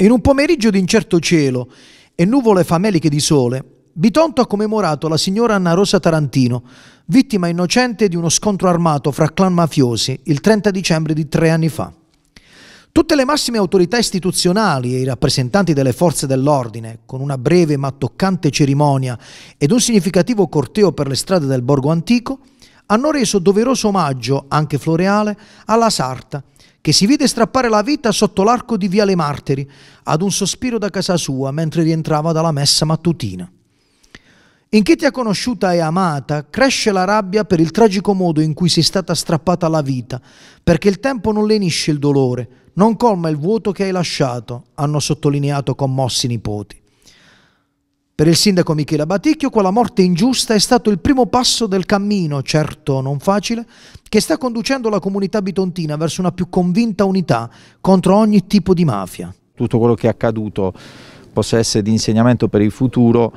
In un pomeriggio di incerto cielo e nuvole fameliche di sole, Bitonto ha commemorato la signora Anna Rosa Tarantino, vittima innocente di uno scontro armato fra clan mafiosi il 30 dicembre di tre anni fa. Tutte le massime autorità istituzionali e i rappresentanti delle forze dell'ordine, con una breve ma toccante cerimonia ed un significativo corteo per le strade del borgo antico, hanno reso doveroso omaggio, anche floreale, alla sarta, che si vide strappare la vita sotto l'arco di Viale Martiri ad un sospiro da casa sua mentre rientrava dalla messa mattutina. In chi ti ha conosciuta e amata cresce la rabbia per il tragico modo in cui sei stata strappata alla vita, perché il tempo non lenisce il dolore, non colma il vuoto che hai lasciato, hanno sottolineato commossi i nipoti. Per il sindaco Michele Baticchio quella morte ingiusta è stato il primo passo del cammino, certo non facile, che sta conducendo la comunità bitontina verso una più convinta unità contro ogni tipo di mafia. Tutto quello che è accaduto possa essere di insegnamento per il futuro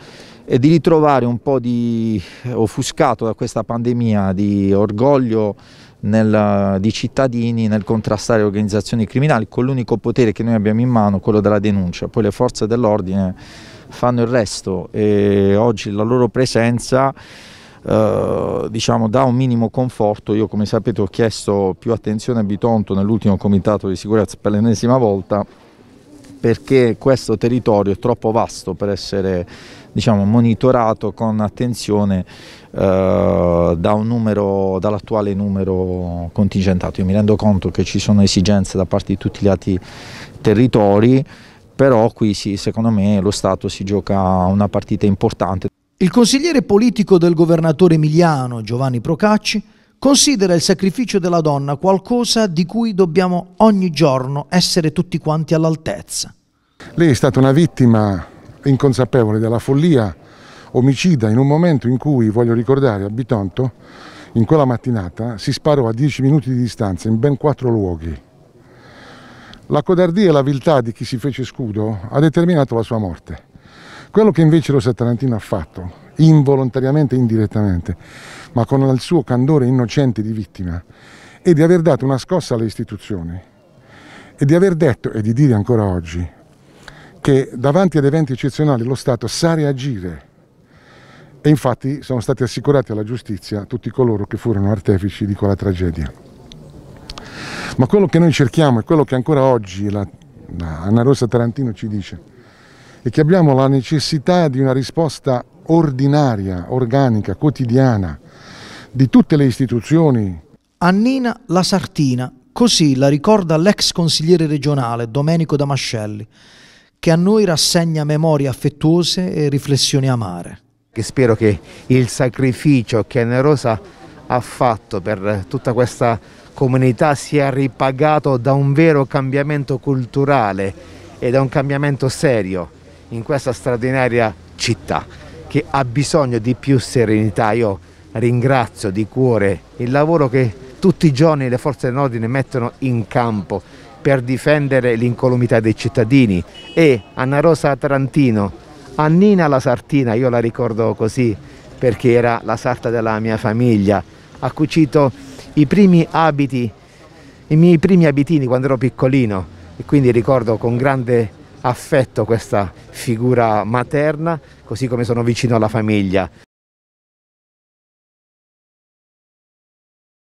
e di ritrovare un po' di offuscato da questa pandemia di orgoglio nel, di cittadini nel contrastare organizzazioni criminali con l'unico potere che noi abbiamo in mano, quello della denuncia. Poi le forze dell'ordine fanno il resto e oggi la loro presenza eh, diciamo, dà un minimo conforto. Io come sapete ho chiesto più attenzione a Bitonto nell'ultimo comitato di sicurezza per l'ennesima volta perché questo territorio è troppo vasto per essere diciamo, monitorato con attenzione eh, da numero, dall'attuale numero contingentato. Io mi rendo conto che ci sono esigenze da parte di tutti gli altri territori però qui sì, secondo me lo Stato si gioca una partita importante. Il consigliere politico del governatore emiliano Giovanni Procacci considera il sacrificio della donna qualcosa di cui dobbiamo ogni giorno essere tutti quanti all'altezza. Lei è stata una vittima inconsapevole della follia omicida in un momento in cui, voglio ricordare, a Bitonto, in quella mattinata si sparò a 10 minuti di distanza in ben quattro luoghi la codardia e la viltà di chi si fece scudo ha determinato la sua morte. Quello che invece Rosa Tarantino ha fatto, involontariamente e indirettamente, ma con il suo candore innocente di vittima, è di aver dato una scossa alle istituzioni e di aver detto e di dire ancora oggi che davanti ad eventi eccezionali lo Stato sa reagire e infatti sono stati assicurati alla giustizia tutti coloro che furono artefici di quella tragedia. Ma quello che noi cerchiamo e quello che ancora oggi la, la Anna Rosa Tarantino ci dice è che abbiamo la necessità di una risposta ordinaria, organica, quotidiana di tutte le istituzioni. Annina la Sartina, così la ricorda l'ex consigliere regionale Domenico Damascelli, che a noi rassegna memorie affettuose e riflessioni amare. Spero che il sacrificio che Anna Rosa ha fatto per tutta questa comunità si è ripagato da un vero cambiamento culturale e da un cambiamento serio in questa straordinaria città che ha bisogno di più serenità. Io ringrazio di cuore il lavoro che tutti i giorni le forze dell'ordine mettono in campo per difendere l'incolumità dei cittadini e Anna Rosa Tarantino, Annina la Sartina, io la ricordo così perché era la sarta della mia famiglia, ha cucito i primi abiti, i miei primi abitini quando ero piccolino e quindi ricordo con grande affetto questa figura materna, così come sono vicino alla famiglia.